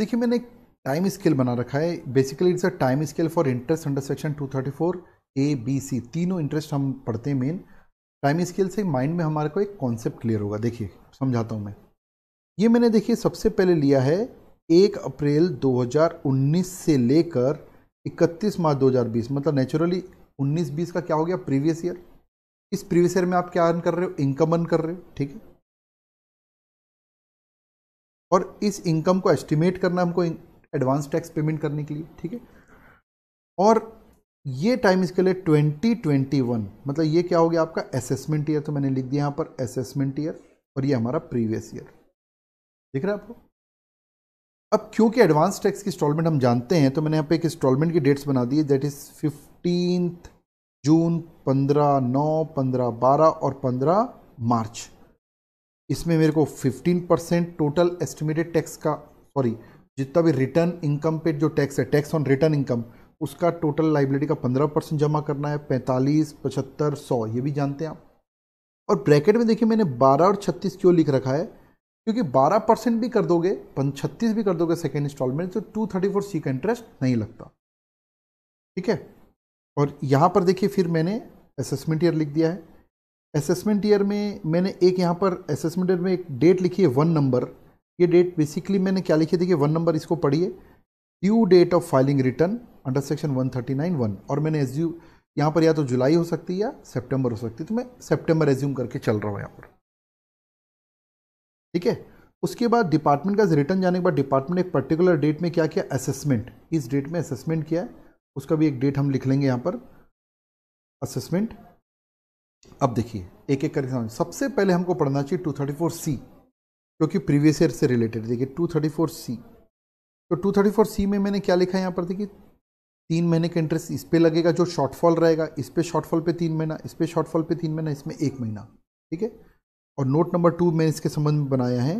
देखिए मैंने एक टाइम स्केल बना रखा है basically it's a time scale for interest under section 234 A B C तीनों इंटरेस्ट हम पढ़ते हैं मेन टाइम स्केल से माइंड में हमारे को एक कॉन्सेप्ट क्लियर होगा देखिए समझाता हूँ मैं ये मैंने देखिए सबसे पहले लिया है एक अप्रैल 2019 से लेकर 31 मार्च 2020 मतलब नेचुरली 19-20 का क्या हो गया प्रीवियस ईयर इस प्रीवियस ईयर में आप क्या अर्न कर रहे हो इनकम अर्न कर रहे हो ठीक है और इस इनकम को एस्टिमेट करना हमको एडवांस टैक्स पेमेंट करने के लिए ठीक है और ये टाइम इसके लिए 2021 मतलब ये क्या हो गया आपका असेसमेंट ईयर तो मैंने लिख दिया यहाँ पर असेसमेंट ईयर और ये हमारा प्रीवियस ईयर दिख रहा है आपको अब क्योंकि एडवांस टैक्स की इंस्टॉलमेंट हम जानते हैं तो मैंने यहाँ पे एक इंस्टॉलमेंट की डेट्स बना दी है दैट इज़ फिफ्टीन जून पंद्रह नौ पंद्रह बारह और पंद्रह मार्च इसमें मेरे को 15 परसेंट टोटल एस्टिमेटेड टैक्स का सॉरी जितना भी रिटर्न इनकम पे जो टैक्स है टैक्स ऑन रिटर्न इनकम उसका टोटल लाइबिलिटी का 15 परसेंट जमा करना है 45, पचहत्तर सौ ये भी जानते हैं आप और ब्रैकेट में देखिए मैंने 12 और 36 क्यों लिख रखा है क्योंकि 12 परसेंट भी कर दोगे छत्तीस भी कर दोगे सेकेंड इंस्टॉलमेंट तो टू थर्टी फोर सी का इंटरेस्ट नहीं लगता ठीक है और यहाँ पर देखिए फिर मैंने असेसमेंट ईयर लिख दिया है असेसमेंट ईयर में मैंने एक यहाँ पर असेसमेंट ईयर में एक डेट लिखी है वन नंबर ये डेट बेसिकली मैंने क्या लिखी थी कि वन नंबर इसको पढ़िए due date of filing return under section one thirty nine one और मैंने एज्यू यहाँ पर या तो जुलाई हो सकती है या सेप्टेम्बर हो सकती है तो मैं सेप्टेम्बर एज्यूम करके चल रहा हूँ यहाँ पर ठीक है उसके बाद डिपार्टमेंट का रिटर्न जाने के बाद डिपार्टमेंट एक पर्टिकुलर डेट में क्या किया असेसमेंट इस डेट में असेसमेंट किया है उसका भी एक डेट हम लिख लेंगे यहाँ पर असेसमेंट अब देखिए एक एक करके समझ सबसे पहले हमको पढ़ना चाहिए टू थर्टी फोर सी क्योंकि प्रीवियस ईयर से रिलेटेड देखिए टू थर्टी फोर सी तो टू थर्टी फोर सी में मैंने क्या लिखा है यहाँ पर देखिए तीन महीने का इंटरेस्ट इस पर लगेगा जो शॉर्टफॉल रहेगा इस पर शॉर्टफॉल पे तीन महीना इस पर शॉर्टफॉल पे तीन महीना इसमें एक महीना ठीक है और नोट नंबर टू मैंने इसके संबंध में बनाया है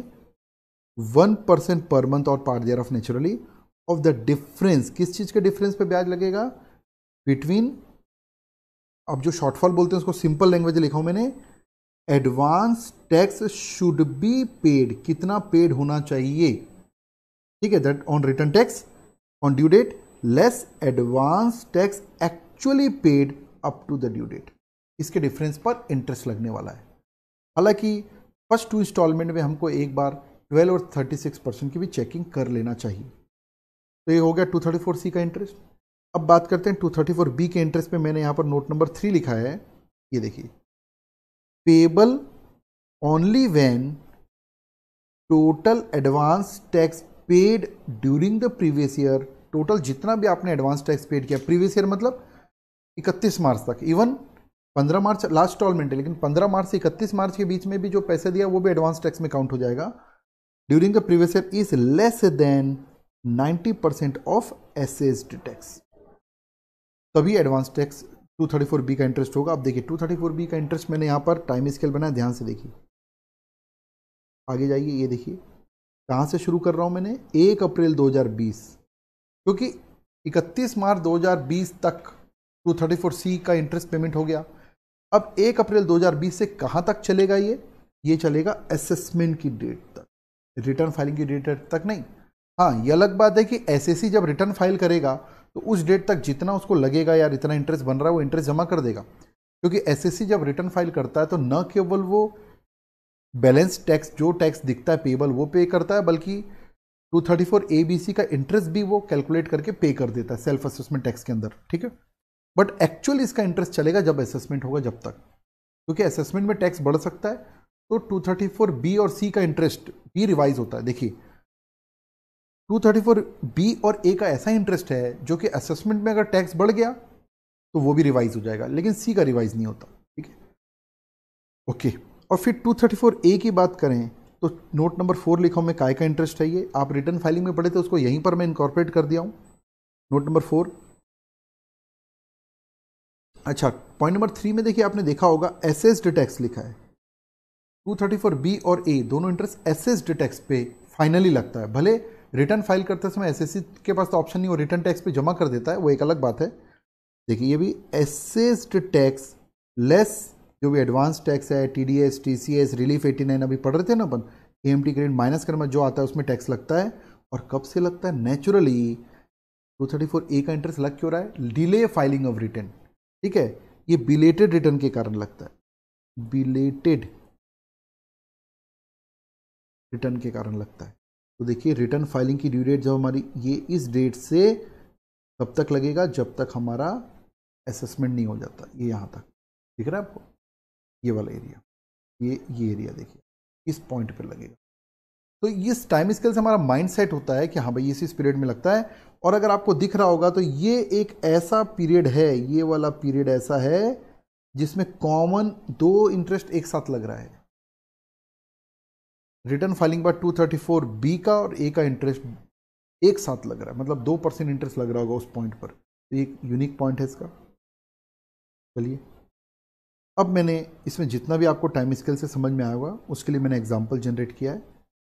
वन परसेंट पर मंथ और part thereof naturally of the difference किस चीज़ के डिफरेंस पे ब्याज लगेगा बिटवीन अब जो शॉर्टफॉल बोलते हैं उसको सिंपल लैंग्वेज लिखा हूं मैंने advance tax should be paid कितना पेड होना चाहिए ठीक है that on return tax on due date less advance tax actually paid up to the due date इसके डिफरेंस पर इंटरेस्ट लगने वाला है हालांकि फर्स्ट टू इंस्टॉलमेंट में हमको एक बार 12 और 36 परसेंट की भी चेकिंग कर लेना चाहिए तो ये हो गया 234 सी का इंटरेस्ट अब बात करते हैं टू थर्टी फोर बी के इंटरेस्ट पे मैंने यहाँ पर नोट नंबर थ्री लिखा है ये देखिए payable only when total advance tax paid during the previous year total जितना भी आपने एडवांस टैक्स पेड किया प्रीवियस ईयर मतलब 31 मार्च तक इवन 15 मार्च लास्ट स्टॉलमेंट है लेकिन 15 मार्च से 31 मार्च के बीच में भी जो पैसे दिया वो भी एडवांस टैक्स में काउंट हो जाएगा during the previous year is less than 90 percent of assessed tax तभी एडवांस टैक्स 234 बी का इंटरेस्ट होगा अब देखिए 234 बी का इंटरेस्ट मैंने यहाँ पर टाइम स्केल बनाया ध्यान से देखिए आगे जाइए ये देखिए कहाँ से शुरू कर रहा हूँ मैंने एक अप्रैल 2020 क्योंकि 31 मार्च 2020 तक 234 सी का इंटरेस्ट पेमेंट हो गया अब एक अप्रैल 2020 से कहाँ तक चलेगा ये ये चलेगा असेसमेंट की डेट तक रिटर्न फाइलिंग की डेट तक नहीं हाँ ये अलग बात है कि एस जब रिटर्न फाइल करेगा तो उस डेट तक जितना उसको लगेगा यार इतना इंटरेस्ट बन रहा है वो इंटरेस्ट जमा कर देगा क्योंकि एस जब रिटर्न फाइल करता है तो न केवल वो बैलेंस टैक्स जो टैक्स दिखता है पेबल वो पे करता है बल्कि two thirty four A B C का इंटरेस्ट भी वो कैलकुलेट करके पे कर देता है सेल्फ असेसमेंट टैक्स के अंदर ठीक है बट एक्चुअली इसका इंटरेस्ट चलेगा जब असेसमेंट होगा जब तक क्योंकि असेसमेंट में टैक्स बढ़ सकता है तो टू थर्टी फोर बी और सी का इंटरेस्ट भी रिवाइज होता है देखिए 234 बी और ए का ऐसा इंटरेस्ट है जो कि असेसमेंट में अगर टैक्स बढ़ गया तो वो भी रिवाइज हो जाएगा लेकिन सी का रिवाइज नहीं होता ठीक है ओके और फिर 234 ए की बात करें तो नोट नंबर फोर लिखा हूँ मैं काय का इंटरेस्ट है ये आप रिटर्न फाइलिंग में पढ़े थे उसको यहीं पर मैं इनकॉर्पोरेट कर दिया हूँ नोट नंबर फोर अच्छा पॉइंट नंबर थ्री में देखिए आपने देखा होगा एसेस्ड टैक्स लिखा है टू थर्टी फोर बी और ए दोनों इंटरेस्ट एसेस्ड टैक्स पे फाइनली लगता है भले रिटर्न फाइल करते समय एस के पास तो ऑप्शन नहीं वो रिटर्न टैक्स पे जमा कर देता है वो एक अलग बात है देखिए ये भी एसेस्ड टैक्स लेस जो भी एडवांस टैक्स है T D S T C S relief eighty nine अभी पढ़ रहे थे ना अपन A M T credit minus कर जो आता है उसमें टैक्स लगता है और कब से लगता है naturally two thirty four A का इंटरेस्ट लग क्यों रहा है डिले फाइलिंग ऑफ रिटर्न ठीक है ये बिलेटेड रिटर्न के कारण लगता है बिलेटेड रिटर्न के कारण लगता है तो देखिए रिटर्न फाइलिंग की ड्यू डेट जब हमारी ये इस डेट से तब तक लगेगा जब तक हमारा असेसमेंट नहीं हो जाता ये यहाँ तक दिख रहा है आपको ये वाला एरिया ये ये एरिया देखिए इस पॉइंट पर लगेगा तो इस टाइम स्केल से हमारा माइंड सेट होता है कि हाँ भाई इसी पीरियड में लगता है और अगर आपको दिख रहा होगा तो ये एक ऐसा पीरियड है ये वाला पीरियड ऐसा है जिसमें कॉमन दो इंटरेस्ट एक साथ लग रहा है रिटर्न फाइलिंग बाद 234 बी का और ए का इंटरेस्ट एक साथ लग रहा है मतलब दो परसेंट इंटरेस्ट लग रहा होगा उस पॉइंट पर तो एक यूनिक पॉइंट है इसका चलिए अब मैंने इसमें जितना भी आपको टाइम स्केल से समझ में आया होगा उसके लिए मैंने एग्जाम्पल जनरेट किया है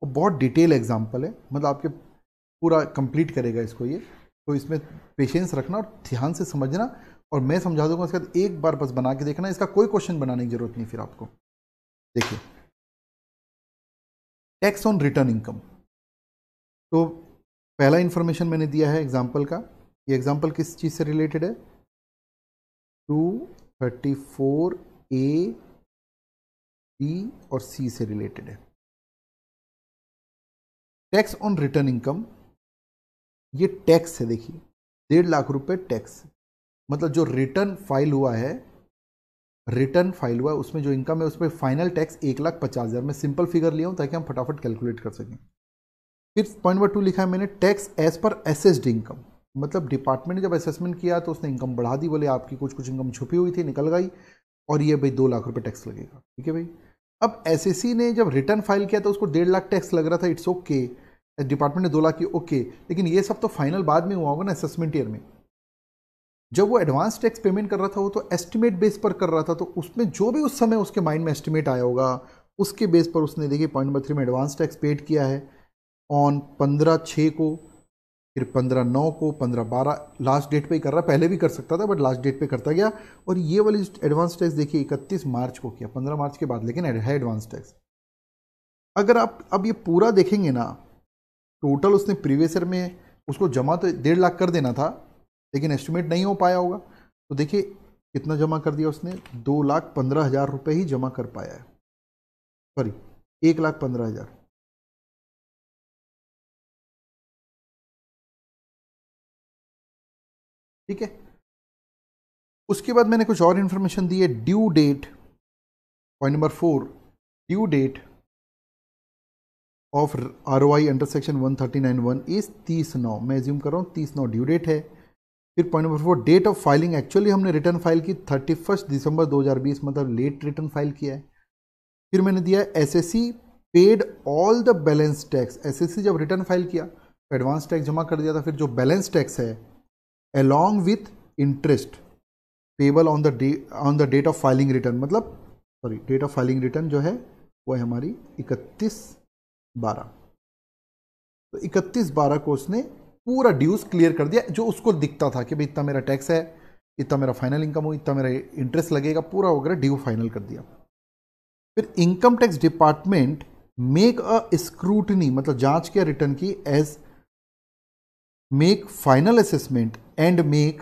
और बहुत डिटेल एग्जाम्पल है मतलब आपके पूरा कंप्लीट करेगा इसको ये तो इसमें पेशेंस रखना और ध्यान से समझना और मैं समझा दूंगा उसके बाद एक बार बस बना के देखना इसका कोई क्वेश्चन बनाने की जरूरत नहीं फिर आपको देखिए टैक्स ऑन रिटर्न इनकम तो पहला इंफॉर्मेशन मैंने दिया है एग्जाम्पल का ये एग्जाम्पल किस चीज़ से रिलेटेड है two thirty four A B और सी से रिलेटेड है टैक्स ऑन रिटर्न इनकम ये टैक्स है देखिए डेढ़ लाख रुपए टैक्स मतलब जो रिटर्न फाइल हुआ है रिटर्न फाइल हुआ उसमें जो इनकम है उस पर फाइनल टैक्स एक लाख पचास हज़ार मैं सिंपल फिगर लिया हूँ ताकि हम फटाफट कैलकुलेट कर सकें फिर पॉइंट नंबर टू लिखा है मैंने tax as per assessed income मतलब डिपार्टमेंट ने जब असेसमेंट किया तो उसने इनकम बढ़ा दी बोले आपकी कुछ कुछ इनकम छुपी हुई थी निकल गई और ये भाई दो लाख रुपये टैक्स लगेगा ठीक है भाई अब एस ने जब रिटर्न फाइल किया तो उसको डेढ़ लाख टैक्स लग रहा था इट्स ओके डिपार्टमेंट ने दो लाख की ओके लेकिन ये सब तो फाइनल बाद में हुआ होगा ना असेसमेंट ईयर में जब वो एडवांस टैक्स पेमेंट कर रहा था वो तो एस्टिमेट बेस पर कर रहा था तो उसमें जो भी उस समय उसके माइंड में एस्टिमेट आया होगा उसके बेस पर उसने देखिए पॉइंट नंबर थ्री में एडवांस टैक्स पेड किया है ऑन पंद्रह छः को फिर पंद्रह नौ को पंद्रह बारह लास्ट डेट पे ही कर रहा पहले भी कर सकता था बट लास्ट डेट पे करता गया और ये वाली एडवांस टैक्स देखिए इकतीस मार्च को किया पंद्रह मार्च के बाद लेकिन है एडवांस टैक्स अगर आप अब ये पूरा देखेंगे ना टोटल उसने प्रीवियस ईयर में उसको जमा तो डेढ़ लाख कर देना था लेकिन एस्टिमेट नहीं हो पाया होगा तो देखिए कितना जमा कर दिया उसने दो लाख पंद्रह हज़ार रुपये ही जमा कर पाया है सॉरी एक लाख पंद्रह हज़ार ठीक है उसके बाद मैंने कुछ और इन्फॉर्मेशन दी है due date point number four due date of R O I under section one thirty nine one is तीस नौ मैं एज्यूम कर रहा हूँ तीस नौ ड्यू डेट है फिर point number four date of filing actually हमने रिटर्न फाइल की थर्टी फर्स्ट दिसंबर दो हज़ार बीस मतलब लेट रिटर्न फाइल किया है फिर मैंने दिया S S C paid all the balance tax S S C जब रिटर्न फाइल किया एडवांस तो टैक्स जमा कर दिया था फिर जो बैलेंस टैक्स है along with interest payable on the day on the date of filing return मतलब sorry date of filing return जो है वो है हमारी इकतीस बारह तो इकतीस बारह को उसने पूरा ड्यूज क्लियर कर दिया जो उसको दिखता था कि भाई इतना मेरा टैक्स है इतना मेरा फाइनल इनकम हो इतना मेरा इंटरेस्ट लगेगा पूरा वगैरह ड्यू फाइनल कर दिया फिर income tax department make a scrutiny मतलब जांच के रिटर्न की as make final assessment and make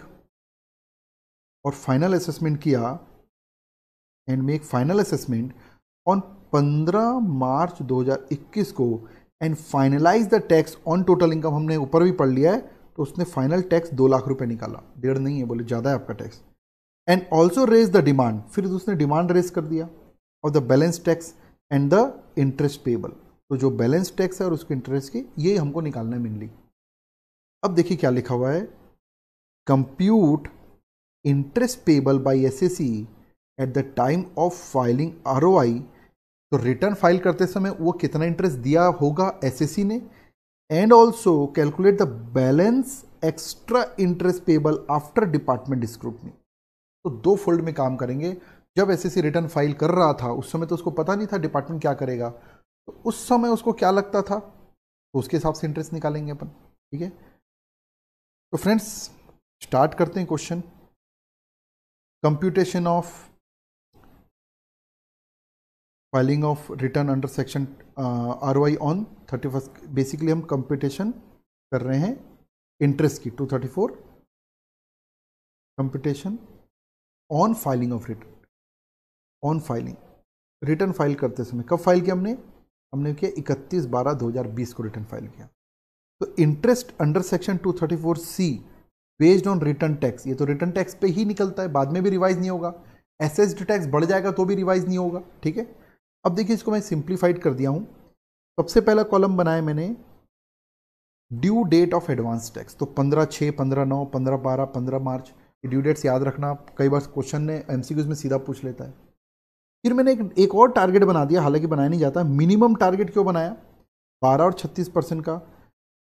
और फाइनल असेसमेंट किया and make final assessment on 15 मार्च 2021 को and finalize the tax on total income हमने ऊपर भी पढ़ लिया है तो उसने फाइनल टैक्स दो लाख रुपए निकाला डेढ़ नहीं है बोले ज़्यादा है आपका tax and also raise the demand फिर उसने डिमांड रेज कर दिया और the balance tax and the interest payable तो जो बैलेंस टैक्स है और उसके इंटरेस्ट की ये हमको निकालना है मेनली अब देखिए क्या लिखा हुआ है compute interest payable by S at the time of filing R O I तो रिटर्न फाइल करते समय वो कितना इंटरेस्ट दिया होगा एसएससी ने and also calculate the balance extra interest payable after department scrutiny तो दो फोल्ड में काम करेंगे जब एसएससी रिटर्न फाइल कर रहा था उस समय तो उसको पता नहीं था डिपार्टमेंट क्या करेगा तो उस समय उसको क्या लगता था तो उसके हिसाब से इंटरेस्ट निकालेंगे अपन ठीक है तो फ्रेंड्स स्टार्ट करते हैं question computation of filing of return under section R Y on thirty first basically हम कंपटीशन कर रहे हैं इंटरेस्ट की two thirty four competition on filing of return on filing return file करते समय कब फाइल किया हमने हमने किया इकतीस बारह दो हज़ार बीस को रिटर्न फाइल किया तो interest under section two thirty four C based on return tax ये तो रिटर्न टैक्स पे ही निकलता है बाद में भी रिवाइज नहीं होगा एसेस्ड टैक्स बढ़ जाएगा तो भी रिवाइज नहीं होगा ठीक है अब देखिए इसको मैं सिंप्लीफाइड कर दिया हूं सबसे पहला कॉलम बनाया मैंने due date of advance tax तो पंद्रह छः पंद्रह नौ पंद्रह बारह पंद्रह मार्च ड्यू डेट्स याद रखना कई बार क्वेश्चन ने एम में सीधा पूछ लेता है फिर मैंने एक एक और टारगेट बना दिया हालांकि बनाया नहीं जाता मिनिमम टारगेट क्यों बनाया बारह और छत्तीस परसेंट का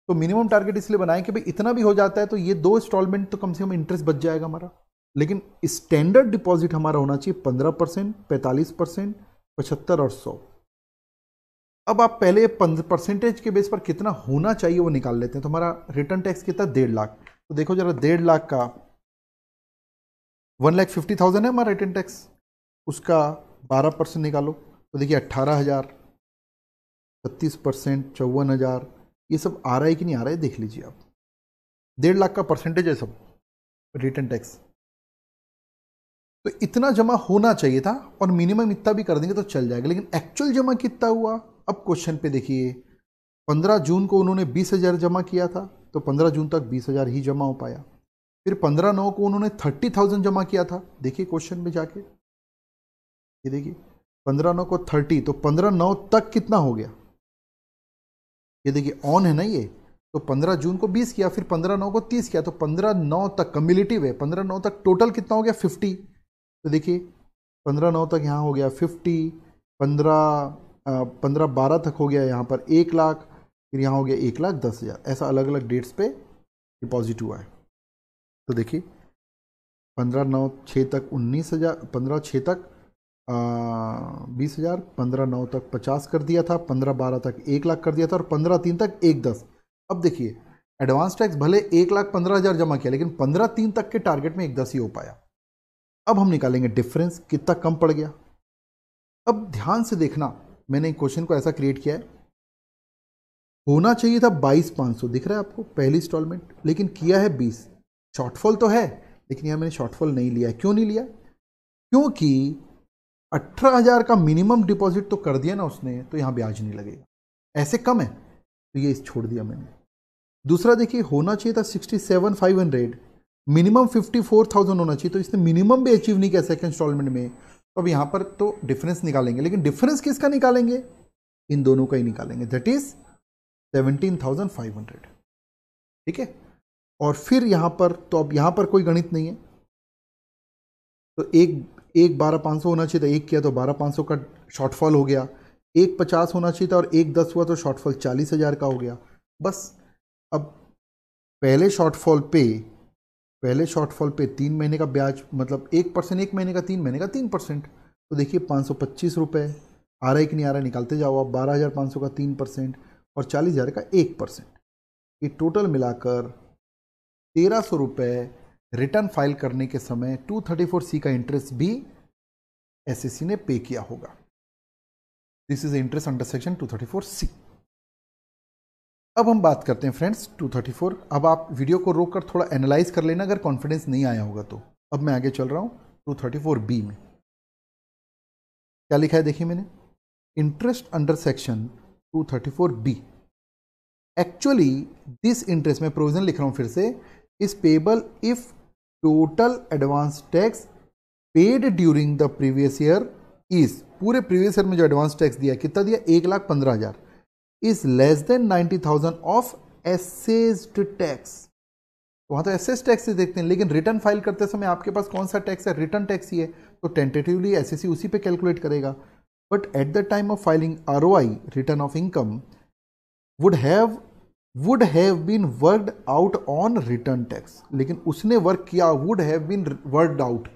तो मिनिमम टारगेट इसलिए बनाया कि भाई इतना भी हो जाता है तो ये दो इंस्टॉलमेंट तो कम से कम इंटरेस्ट बच जाएगा हमारा लेकिन स्टैंडर्ड डिपॉजिट हमारा होना चाहिए पंद्रह परसेंट पैंतालीस परसेंट पचहत्तर और सौ अब आप पहले परसेंटेज के बेस पर कितना होना चाहिए वो निकाल लेते हैं तो हमारा रिटर्न टैक्स कितना डेढ़ लाख तो देखो जरा डेढ़ लाख का वन लाख फिफ्टी थाउजेंड है हमारा रिटर्न टैक्स उसका बारह परसेंट निकालो तो देखिए अट्ठारह हज़ार छत्तीस परसेंट चौवन हज़ार ये सब आ रहा है कि नहीं आ रहा है देख लीजिए आप डेढ़ लाख का परसेंटेज है सब रिटर्न टैक्स तो इतना जमा होना चाहिए था और मिनिमम इतना भी कर देंगे तो चल जाएगा लेकिन एक्चुअल जमा कितना हुआ अब क्वेश्चन पे देखिए 15 जून को उन्होंने बीस हज़ार जमा किया था तो 15 जून तक बीस हज़ार ही जमा हो पाया फिर 15 नौ को उन्होंने 30,000 जमा किया था देखिए क्वेश्चन में जाके ये देखिए 15 नौ को 30 तो 15 नौ तक कितना हो गया ये देखिए ऑन है ना ये तो 15 जून को 20 किया फिर 15 नौ को 30 किया तो 15 नौ तक कम्युलेटिव है 15 नौ तक टोटल कितना हो गया 50 तो देखिए पंद्रह नौ तक यहाँ हो गया फिफ्टी पंद्रह पंद्रह बारह तक हो गया यहाँ पर एक लाख फिर यहाँ हो गया एक लाख दस हज़ार ऐसा अलग अलग डेट्स पे डिपॉजिट हुआ है तो देखिए पंद्रह नौ छः तक उन्नीस हज़ार पंद्रह छः तक बीस हज़ार पंद्रह नौ तक पचास कर दिया था पंद्रह बारह तक एक लाख कर दिया था और पंद्रह तीन तक एक दस अब देखिए एडवांस टैक्स भले एक लाख पंद्रह हज़ार जमा किया लेकिन पंद्रह तीन तक के टारगेट में एक दस ही हो पाया अब हम निकालेंगे डिफरेंस कितना कम पड़ गया अब ध्यान से देखना मैंने क्वेश्चन को ऐसा क्रिएट किया है होना चाहिए था बाईस पाँच सौ दिख रहा है आपको पहली इंस्टॉलमेंट लेकिन किया है बीस शॉर्टफॉल तो है लेकिन यहाँ मैंने शॉर्टफॉल नहीं लिया क्यों नहीं लिया क्योंकि अठारह हज़ार का मिनिमम डिपॉजिट तो कर दिया ना उसने तो यहाँ ब्याज नहीं लगेगा ऐसे कम है तो ये छोड़ दिया मैंने दूसरा देखिए होना चाहिए था sixty seven five hundred minimum 54,000 होना चाहिए तो इसने मिनिमम भी अचीव नहीं किया सेकंड इंस्टॉलमेंट में तो अब यहाँ पर तो डिफरेंस निकालेंगे लेकिन डिफरेंस किसका निकालेंगे इन दोनों का ही निकालेंगे दैट इज 17,500 ठीक है और फिर यहाँ पर तो अब यहाँ पर कोई गणित नहीं है तो एक एक बारह पाँच सौ होना चाहिए था एक किया तो बारह पाँच सौ का शॉर्टफॉल हो गया एक पचास होना चाहिए था और एक दस हुआ तो शॉर्टफॉल चालीस हज़ार का हो गया बस अब पहले शॉर्टफॉल पे पहले शॉर्टफॉल पे तीन महीने का ब्याज मतलब एक परसेंट एक महीने का तीन महीने का तीन परसेंट तो देखिए पाँच सौ पच्चीस रुपये आ रहा है कि नहीं आ रहा निकालते जाओ आप बारह हज़ार पाँच सौ का तीन परसेंट और चालीस हज़ार का एक परसेंट ये टोटल मिलाकर तेरह सौ रुपये रिटर्न फाइल करने के समय टू थर्टी फोर सी का इंटरेस्ट भी एस e ने पे किया होगा this is interest under section two thirty four C अब हम बात करते हैं फ्रेंड्स 234 अब आप वीडियो को रोक कर थोड़ा एनालाइज कर लेना अगर कॉन्फिडेंस नहीं आया होगा तो अब मैं आगे चल रहा हूँ 234 बी में क्या लिखा है देखिए मैंने interest under section 234 B actually this interest में प्रोविजन लिख रहा हूँ फिर से is payable if total advance tax paid during the previous year is पूरे प्रीवियस ईयर में जो एडवांस टैक्स दिया कितना दिया एक लाख पंद्रह हज़ार is less than ninety thousand of assessed tax वहां तो एसेस टैक्स ही देखते हैं लेकिन रिटर्न फाइल करते समय आपके पास कौन सा टैक्स है रिटर्न टैक्स ही है तो टेंटेटिवली एस उसी पे कैलकुलेट करेगा but at the time of filing R return of income would have would have been worked out on return tax लेकिन उसने वर्क किया would have been worked out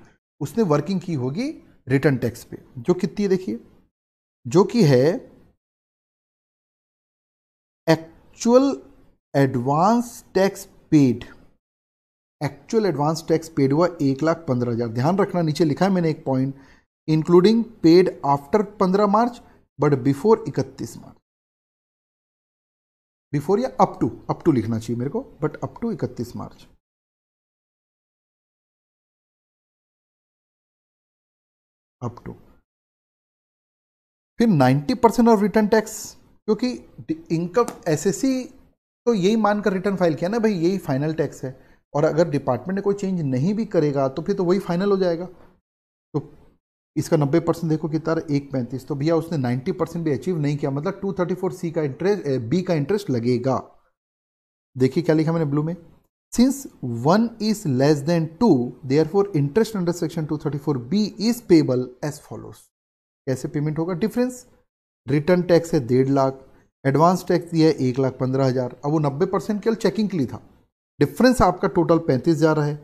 उसने working की होगी रिटर्न टैक्स पे जो कितनी देखिए जो कि है actual advance tax paid actual advance tax paid हुआ एक लाख पंद्रह हज़ार ध्यान रखना नीचे लिखा है मैंने एक पॉइंट इंक्लूडिंग पेड आफ्टर पंद्रह मार्च बट बिफोर इकतीस मार्च बिफोर या अप टू अप टू लिखना चाहिए मेरे को बट अप टू इकतीस मार्च अप टू फिर ninety percent of return tax क्योंकि इनकम सी तो यही मानकर रिटर्न फाइल किया ना भाई यही फाइनल टैक्स है और अगर डिपार्टमेंट ने कोई चेंज नहीं भी करेगा तो फिर तो वही फाइनल हो जाएगा तो इसका नब्बे परसेंट देखो कितना एक पैंतीस तो भैया उसने नाइन्टी परसेंट भी अचीव नहीं किया मतलब टू थर्टी फोर सी का इंटरेस्ट बी का इंटरेस्ट लगेगा देखिए क्या लिखा मैंने ब्लू में since one is less than two therefore interest under section two thirty four B is payable as follows कैसे पेमेंट होगा डिफरेंस रिटर्न टैक्स है डेढ़ लाख एडवांस टैक्स दिया है एक लाख पंद्रह हज़ार अब वो नब्बे परसेंट केवल चेकिंग के लिए था डिफरेंस आपका टोटल पैंतीस हज़ार है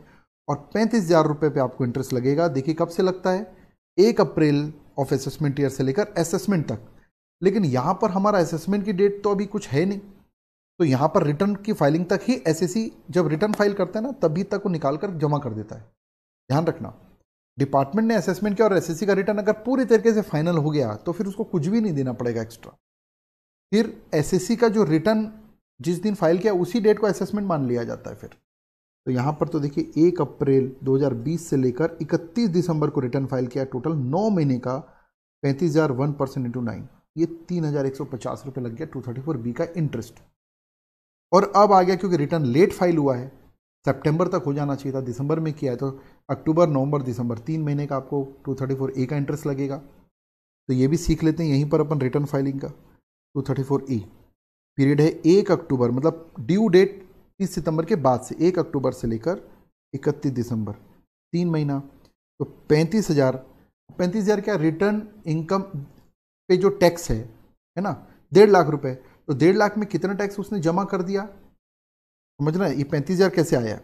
और पैंतीस हज़ार रुपये पर आपको इंटरेस्ट लगेगा देखिए कब से लगता है एक अप्रैल ऑफ असेसमेंट ईयर से लेकर असेसमेंट तक लेकिन यहाँ पर हमारा असेसमेंट की डेट तो अभी कुछ है नहीं तो यहाँ पर रिटर्न की फाइलिंग तक ही एस जब रिटर्न फाइल करता है ना तभी तक वो निकाल कर जमा कर देता है ध्यान रखना डिपार्टमेंट ने असेसमेंट किया और एसएससी का रिटर्न अगर पूरी तरीके से फाइनल हो गया तो फिर उसको कुछ भी नहीं देना पड़ेगा एक्स्ट्रा फिर एसएससी का जो रिटर्न जिस दिन फाइल किया उसी डेट को असेसमेंट मान लिया जाता है फिर तो यहाँ पर तो देखिए एक अप्रैल 2020 से लेकर 31 दिसंबर को रिटर्न फाइल किया टोटल नौ महीने का पैंतीस हज़ार वन परसेंट इंटू नाइन ये तीन हज़ार एक सौ पचास रुपये लग गया टू थर्टी फोर बी का इंटरेस्ट और अब आ गया क्योंकि रिटर्न लेट फाइल हुआ है सेप्टेम्बर तक हो जाना चाहिए था दिसंबर में किया है तो अक्टूबर नवंबर दिसंबर तीन महीने का आपको टू थर्टी फोर ए का इंटरेस्ट लगेगा तो ये भी सीख लेते हैं यहीं पर अपन रिटर्न फाइलिंग का two thirty four A period है एक अक्टूबर मतलब ड्यू डेट तीस सितंबर के बाद से एक अक्टूबर से लेकर इकतीस दिसंबर तीन महीना तो पैंतीस हज़ार पैंतीस हज़ार क्या रिटर्न इनकम पे जो टैक्स है है ना डेढ़ लाख रुपए तो डेढ़ लाख में कितना टैक्स उसने जमा कर दिया समझ रहे ये पैंतीस हज़ार कैसे आया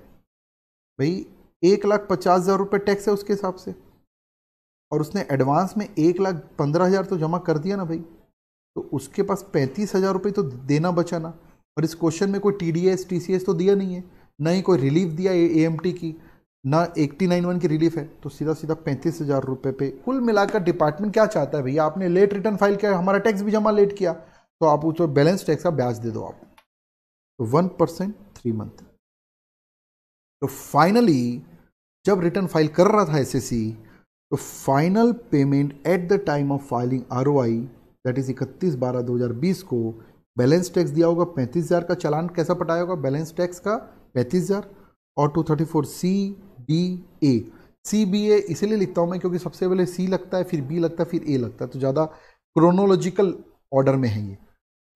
भाई एक लाख पचास हज़ार रुपये टैक्स है उसके हिसाब से और उसने एडवांस में एक लाख पंद्रह हज़ार तो जमा कर दिया ना भाई तो उसके पास पैंतीस हज़ार रुपये तो देना बचा ना और इस क्वेश्चन में कोई T D S T C S तो दिया नहीं है ना ही कोई रिलीफ दिया ए एम टी की ना एट्टी नाइन वन की रिलीफ है तो सीधा सीधा पैंतीस हज़ार रुपये पे कुल मिलाकर डिपार्टमेंट क्या चाहता है भैया आपने लेट रिटर्न फाइल किया हमारा टैक्स भी जमा लेट किया तो आप उस बैलेंस टैक्स का ब्याज दे दो आप वन परसेंट थ्री मंथ तो फाइनली जब रिटर्न फाइल कर रहा था एस तो final payment at the time of filing R O I that is इकतीस बारह दो हज़ार बीस को बैलेंस टैक्स दिया होगा पैंतीस हज़ार का चालान कैसा पटाया होगा बैलेंस टैक्स का पैंतीस हज़ार और two thirty four C B A C B A इसीलिए लिखता हूँ मैं क्योंकि सबसे पहले सी लगता है फिर बी लगता है फिर ए लगता है तो ज़्यादा क्रोनोलॉजिकल ऑर्डर में है ये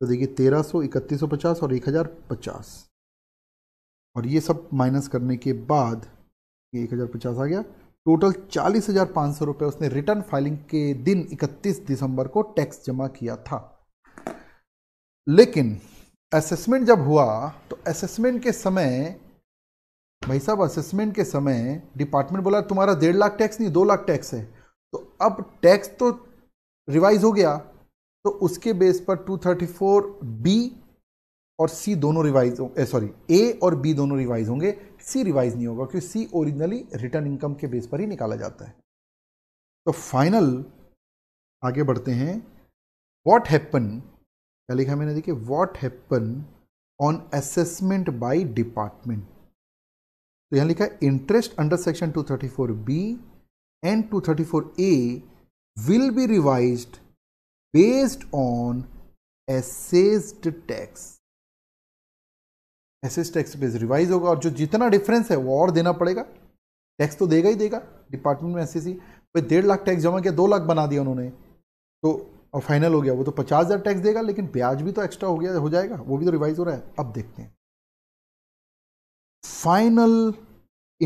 तो देखिए तेरह सौ इकतीस सौ पचास और एक हज़ार पचास और ये सब माइनस करने के बाद ये एक हज़ार पचास आ गया टोटल चालीस हज़ार पाँच सौ रुपये उसने रिटर्न फाइलिंग के दिन इकतीस दिसंबर को टैक्स जमा किया था लेकिन असेसमेंट जब हुआ तो असेसमेंट के समय भाई साहब असेसमेंट के समय डिपार्टमेंट बोला तुम्हारा डेढ़ लाख टैक्स नहीं दो लाख टैक्स है तो अब टैक्स तो रिवाइज हो गया तो उसके बेस पर 234 बी और सी दोनों रिवाइज सॉरी ए और बी दोनों रिवाइज होंगे सी रिवाइज नहीं होगा क्योंकि सी ओरिजिनली रिटर्न इनकम के बेस पर ही निकाला जाता है तो फाइनल आगे बढ़ते हैं वॉट हैपन क्या लिखा मैंने देखिए what happen on assessment by department तो यहां लिखा है interest under section 234 B and 234 A will be revised based on assessed tax assess tax base revise होगा और जो जितना डिफरेंस है वो और देना पड़ेगा टैक्स तो देगा ही देगा डिपार्टमेंट में एसएससी भाई डेढ़ लाख टैक्स जमा किया दो लाख बना दिया उन्होंने तो और फाइनल हो गया वो तो पचास हज़ार टैक्स देगा लेकिन ब्याज भी तो एक्स्ट्रा हो गया हो जाएगा वो भी तो रिवाइज हो रहा है अब देखते हैं final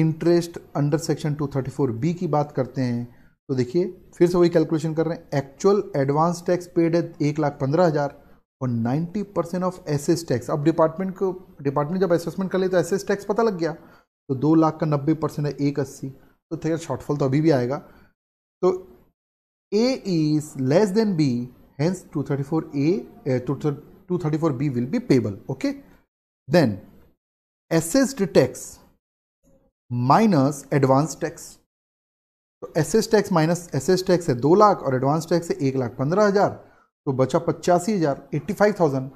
interest under section two thirty four B की बात करते हैं तो देखिए फिर से वही कैलकुलेशन कर रहे हैं एक्चुअल एडवांस टैक्स पेड है एक लाख पंद्रह हज़ार और ninety percent of assess tax अब डिपार्टमेंट को डिपार्टमेंट जब असेसमेंट कर ले तो एसेस टैक्स पता लग गया तो दो लाख का नब्बे परसेंट है एक अस्सी तो खैर शॉर्टफॉल तो अभी भी आएगा तो A is less than B hence two thirty four A two thirty four B will be payable okay then assessed tax minus advance tax तो S tax minus S S tax है दो लाख और advance tax है एक लाख पंद्रह हज़ार तो बचा पचासी हज़ार eighty five thousand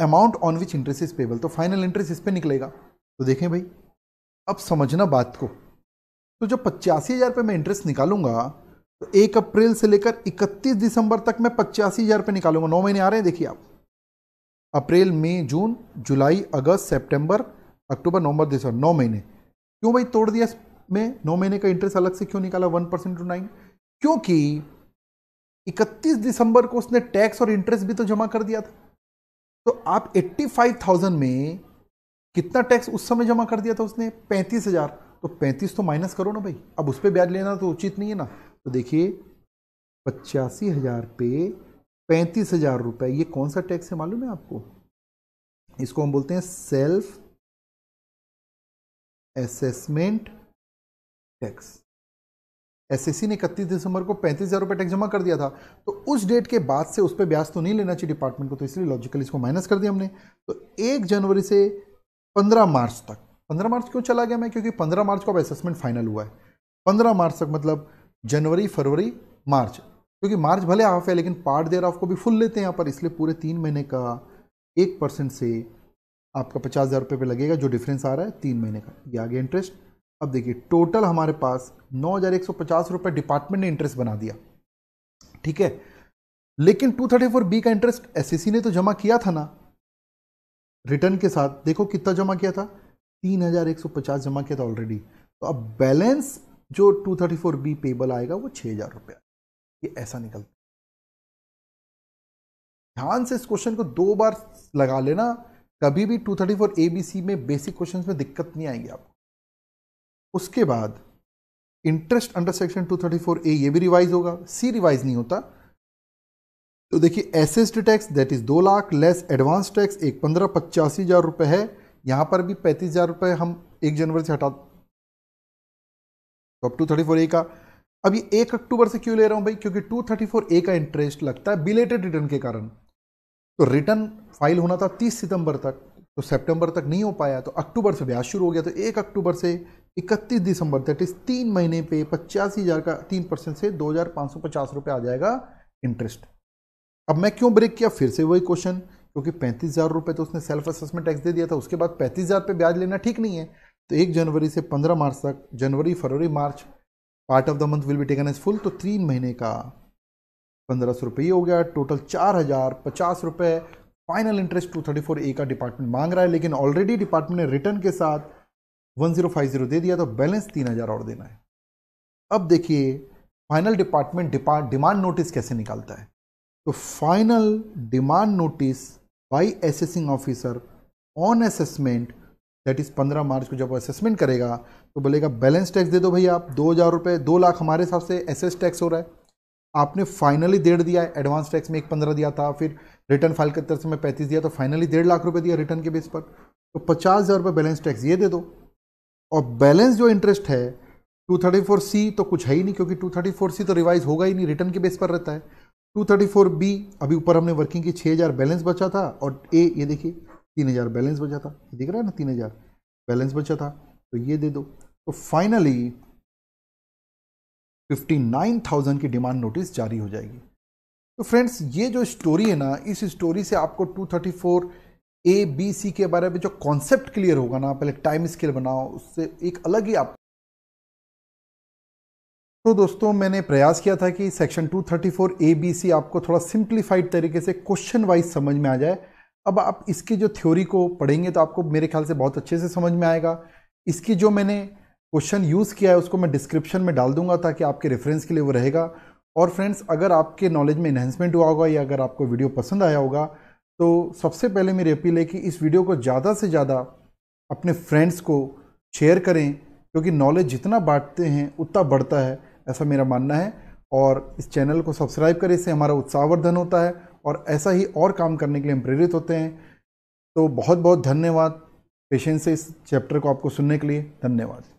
amount on which interest is payable तो फाइनल इंटरेस्ट इस पर निकलेगा तो देखें भाई अब समझना बात को तो जब पचासी हज़ार रुपये मैं इंटरेस्ट निकालूंगा तो एक अप्रैल से लेकर इकतीस दिसंबर तक मैं पचासी हज़ार रुपये निकालूंगा नौ महीने आ रहे हैं देखिए आप अप्रैल मई जून जुलाई अगस्त सितंबर अक्टूबर नवंबर दिसंबर नौ महीने क्यों भाई तोड़ दिया में नौ महीने का इंटरेस्ट अलग से क्यों निकाला वन परसेंट टू नाइन क्योंकि इकतीस दिसंबर को उसने टैक्स और इंटरेस्ट भी तो जमा कर दिया था तो आप एट्टी फाइव थाउजेंड में कितना टैक्स उस समय जमा कर दिया था उसने पैंतीस हजार तो पैंतीस तो माइनस करो ना भाई अब उस पर ब्याज लेना तो उचित नहीं है ना तो देखिए पचासी हजार पे पैंतीस हजार रुपए ये कौन सा टैक्स है मालूम है आपको इसको हम बोलते हैं सेल्फ असेसमेंट टैक्स एसएससी ने इकतीस दिसंबर को पैंतीस हज़ार रुपये टैक्स जमा कर दिया था तो उस डेट के बाद से उस पर ब्याज तो नहीं लेना चाहिए डिपार्टमेंट को तो इसलिए लॉजिकली इसको माइनस कर दिया हमने तो एक जनवरी से पंद्रह मार्च तक पंद्रह मार्च क्यों चला गया मैं क्योंकि पंद्रह मार्च को अब असेसमेंट फाइनल हुआ है पंद्रह मार्च तक मतलब जनवरी फरवरी मार्च क्योंकि मार्च भले हाफ है लेकिन पार्ट देर ऑफ को भी फुल लेते हैं यहाँ पर इसलिए पूरे तीन महीने का एक परसेंट से आपका पचास हज़ार रुपये पर लगेगा जो डिफरेंस आ रहा है तीन महीने का ये आगे इंटरेस्ट अब देखिए टोटल हमारे पास नौ हज़ार एक सौ पचास रुपये डिपार्टमेंट ने इंटरेस्ट बना दिया ठीक है लेकिन टू थर्टी फोर बी का इंटरेस्ट सी e ने तो जमा किया था ना रिटर्न के साथ देखो कितना जमा किया था तीन हज़ार एक सौ पचास जमा किया था ऑलरेडी तो अब बैलेंस जो two thirty four B payable आएगा वो छह हज़ार रुपया ये ऐसा निकलता ध्यान से इस क्वेश्चन को दो बार लगा लेना कभी भी two thirty four A B C में बेसिक क्वेश्चन में दिक्कत नहीं आएगी आपको उसके बाद इंटरेस्ट अंडर सेक्शन 234 ए ये भी रिवाइज होगा सी रिवाइज नहीं होता तो देखिए एसेस टैक्स दैट इज दो लाख लेस एडवांस टैक्स एक पंद्रह पचासी हजार रुपए है यहां पर भी पैंतीस हजार रुपए हम एक जनवरी से हटा टू थर्टी फोर ए का अब ये एक अक्टूबर से क्यों ले रहा हूं भाई क्योंकि टू थर्टी फोर ए का इंटरेस्ट लगता है बिलेटेड रिटर्न के कारण तो रिटर्न फाइल होना था तीस सितंबर तक तो सितंबर तक नहीं हो पाया तो अक्टूबर से ब्याज शुरू हो गया तो एक अक्टूबर से इकतीस दिसंबर तक इस तीन महीने पे पचासी हज़ार का तीन परसेंट से दो हज़ार पाँच सौ पचास रुपये आ जाएगा इंटरेस्ट अब मैं क्यों ब्रेक किया फिर से वही क्वेश्चन क्योंकि पैंतीस हज़ार रुपये तो उसने सेल्फ असेसमेंट टैक्स दे दिया था उसके बाद पैंतीस हज़ार पे ब्याज लेना ठीक नहीं है तो एक जनवरी से पंद्रह मार्च तक January February March part of the month will be taken as full तो तीन महीने का पंद्रह सौ रुपये हो गया टोटल चार हज़ार पचास रुपये फाइनल इंटरेस्ट 234 ए का डिपार्टमेंट मांग रहा है लेकिन ऑलरेडी डिपार्टमेंट ने रिटर्न के साथ 1050 दे दिया तो बैलेंस 3000 और देना है अब देखिए फाइनल डिपार्टमेंट डिमांड नोटिस कैसे निकालता है तो final demand notice by assessing officer on assessment that is पंद्रह मार्च को जब असेसमेंट करेगा तो बोलेगा बैलेंस टैक्स दे दो भैया आप दो हज़ार रुपये दो लाख हमारे हिसाब से एसेस टैक्स हो रहा है आपने फाइनली डेढ़ दिया है एडवांस टैक्स में एक पंद्रह दिया था फिर रिटर्न फाइल करते समय पैंतीस दिया तो फाइनली डेढ़ लाख रुपये दिया रिटर्न के बेस पर तो पचास हज़ार रुपये बैलेंस टैक्स ये दे दो और बैलेंस जो इंटरेस्ट है टू थर्टी फोर सी तो कुछ है ही नहीं क्योंकि टू थर्टी फोर सी तो रिवाइज होगा ही नहीं रिटर्न के बेस पर रहता है टू थर्टी फोर बी अभी ऊपर हमने वर्किंग की छः हज़ार बैलेंस बचा था और ए ये देखिए तीन हज़ार बैलेंस बचा था दिख रहा है ना तीन हज़ार बैलेंस बचा था तो ये दे दो तो फाइनली 59,000 की डिमांड नोटिस जारी हो जाएगी तो फ्रेंड्स ये जो स्टोरी है ना इस स्टोरी से आपको 234 ए बी सी के बारे में जो कॉन्सेप्ट क्लियर होगा ना पहले टाइम स्केल बनाओ उससे एक अलग ही आप तो दोस्तों मैंने प्रयास किया था कि सेक्शन 234 ए बी सी आपको थोड़ा सिंप्लीफाइड तरीके से क्वेश्चन वाइज समझ में आ जाए अब आप इसकी जो थ्योरी को पढ़ेंगे तो आपको मेरे ख्याल से बहुत अच्छे से समझ में आएगा इसकी जो मैंने क्वेश्चन यूज़ किया है उसको मैं डिस्क्रिप्शन में डाल दूंगा ताकि आपके रेफरेंस के लिए वो रहेगा और फ्रेंड्स अगर आपके नॉलेज में इन्हेंसमेंट हुआ होगा या अगर आपको वीडियो पसंद आया होगा तो सबसे पहले मेरी अपील है कि इस वीडियो को ज़्यादा से ज़्यादा अपने फ्रेंड्स को शेयर करें क्योंकि नॉलेज जितना बांटते हैं उतना बढ़ता है ऐसा मेरा मानना है और इस चैनल को सब्सक्राइब करें इससे हमारा उत्साहवर्धन होता है और ऐसा ही और काम करने के लिए हम प्रेरित होते हैं तो बहुत बहुत धन्यवाद पेशेंस से इस चैप्टर को आपको सुनने के लिए धन्यवाद